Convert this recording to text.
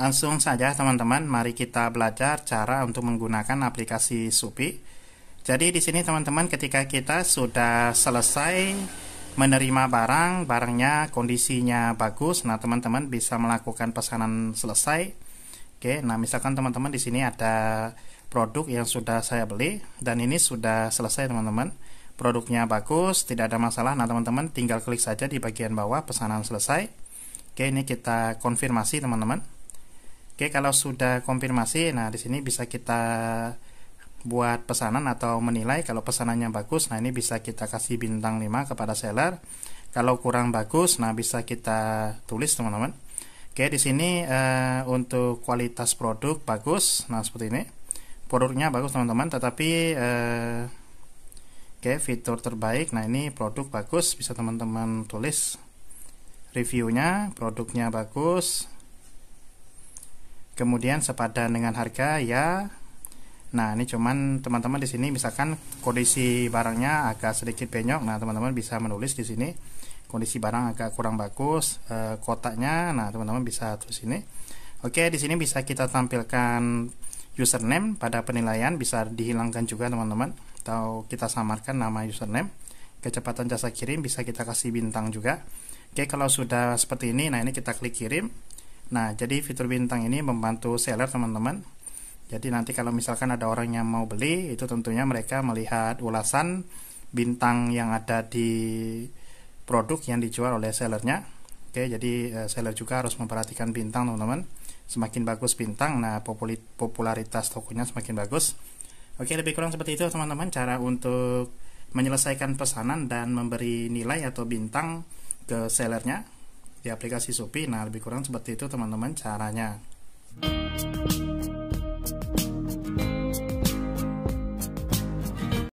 Langsung saja teman-teman, mari kita belajar cara untuk menggunakan aplikasi Supi. Jadi di sini teman-teman ketika kita sudah selesai menerima barang, barangnya kondisinya bagus. Nah, teman-teman bisa melakukan pesanan selesai. Oke, nah misalkan teman-teman di sini ada produk yang sudah saya beli dan ini sudah selesai teman-teman. Produknya bagus, tidak ada masalah. Nah, teman-teman tinggal klik saja di bagian bawah pesanan selesai. Oke, ini kita konfirmasi teman-teman. Oke, kalau sudah konfirmasi, nah di sini bisa kita buat pesanan atau menilai kalau pesanannya bagus. Nah, ini bisa kita kasih bintang 5 kepada seller. Kalau kurang bagus, nah bisa kita tulis, teman-teman. Oke, di sini uh, untuk kualitas produk bagus. Nah, seperti ini. Produknya bagus, teman-teman, tetapi uh, Oke, fitur terbaik. Nah, ini produk bagus, bisa teman-teman tulis reviewnya, produknya bagus kemudian sepadan dengan harga ya nah ini cuman teman-teman di sini misalkan kondisi barangnya agak sedikit penyok nah teman-teman bisa menulis di sini kondisi barang agak kurang bagus e, kotaknya nah teman-teman bisa tulis ini oke di sini bisa kita tampilkan username pada penilaian bisa dihilangkan juga teman-teman atau kita samarkan nama username kecepatan jasa kirim bisa kita kasih bintang juga oke kalau sudah seperti ini nah ini kita klik kirim Nah, jadi fitur bintang ini membantu seller teman-teman. Jadi nanti kalau misalkan ada orang yang mau beli, itu tentunya mereka melihat ulasan bintang yang ada di produk yang dijual oleh sellernya. Oke, jadi eh, seller juga harus memperhatikan bintang, teman-teman. Semakin bagus bintang, nah popularitas tokonya semakin bagus. Oke, lebih kurang seperti itu teman-teman cara untuk menyelesaikan pesanan dan memberi nilai atau bintang ke sellernya di aplikasi Shopee. Nah, lebih kurang seperti itu teman-teman caranya.